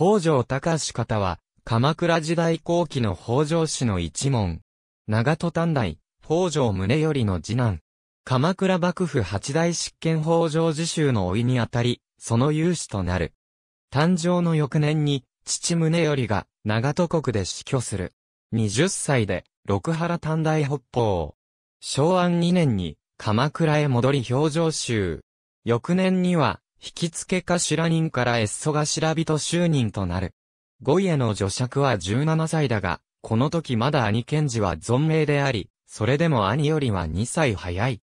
北条高志方は、鎌倉時代後期の北条氏の一門。長戸短大、北条宗頼の次男。鎌倉幕府八大執権北条自習の老いにあたり、その勇士となる。誕生の翌年に、父宗頼が長戸国で死去する。20歳で、六原短大北方。昭安2年に、鎌倉へ戻り表情集。翌年には、引き付け頭人から越祖頭人就任となる。五家の女爵は17歳だが、この時まだ兄賢治は存命であり、それでも兄よりは2歳早い。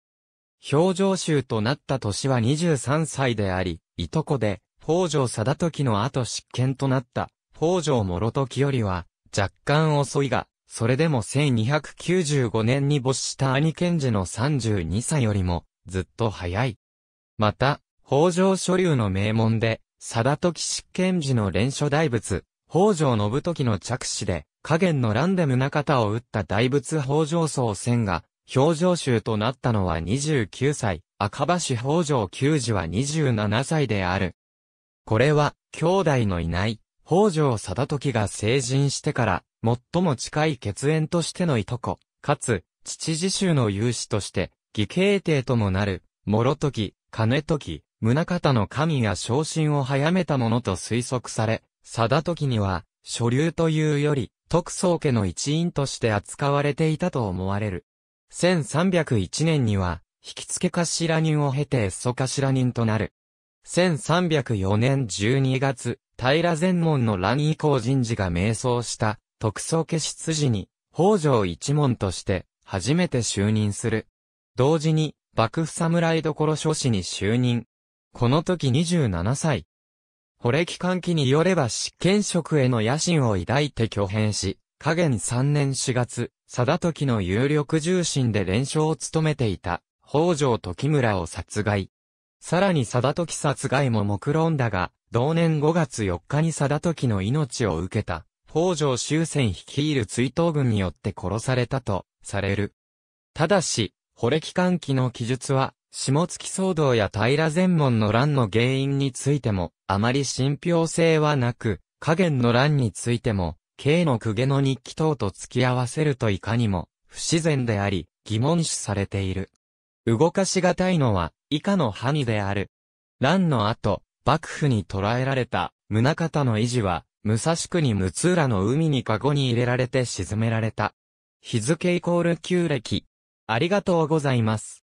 表情衆となった年は23歳であり、いとこで、北条貞時の後執権となった、北条諸時よりは、若干遅いが、それでも1295年に没した兄賢治の32歳よりも、ずっと早い。また、北条所流の名門で、貞時執権時の連所大仏、北条信時の着手で、加減の乱で胸方を打った大仏北条僧仙が、表情集となったのは29歳、赤橋北条九児は27歳である。これは、兄弟のいない、北条貞時が成人してから、最も近い血縁としてのいとこ、かつ、父自衆の勇士として、義兄弟ともなる、諸時、金時、宗方の神が昇進を早めたものと推測され、定時には、所流というより、徳宗家の一員として扱われていたと思われる。1301年には、引付頭人を経て祖頭人となる。1304年12月、平前門の乱以降人事が瞑想した特捜家執事に、北条一門として初めて就任する。同時に、幕府侍所諸士に就任、この時27歳。惚れ期間期によれば執権職への野心を抱いて挙兵し、加減3年4月、貞時の有力重臣で連勝を務めていた、北条時村を殺害。さらに貞時殺害も目論んだが、同年5月4日に貞時の命を受けた、北条終戦率いる追悼軍によって殺されたと、される。ただし、惚れ期間期の記述は、下月騒動や平全門の乱の原因についても、あまり信憑性はなく、加減の乱についても、K の公家の日記等と付き合わせるといかにも、不自然であり、疑問視されている。動かしがたいのは、以下の範囲である。乱の後、幕府に捕らえられた、宗方の維持は、武蔵国六浦の海にカゴに入れられて沈められた。日付イコール旧暦。ありがとうございます。